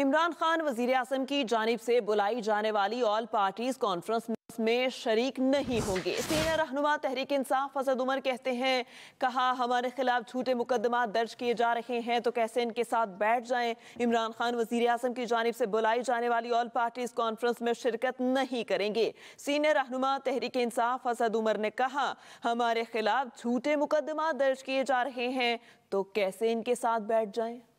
इमरान खान वजीर अजम की जानब से बुलाई जाने वाली ऑल पार्टीज कॉन्फ्रेंस में शरीक नहीं होंगे सीनियर रहनुमा तहरीक इंसाफ फसद उमर कहते हैं कहा हमारे खिलाफ झूठे मुकदमा दर्ज किए जा रहे हैं तो कैसे इनके साथ बैठ जाएं इमरान खान वजीर अजम की जानब से बुलाई जाने वाली ऑल पार्टीज कॉन्फ्रेंस में शिरकत नहीं करेंगे सीनियर रहनुमा तहरीक इंसाफ फसद उमर ने कहा हमारे खिलाफ झूठे मुकदमा दर्ज किए जा रहे हैं तो कैसे इनके साथ बैठ जाए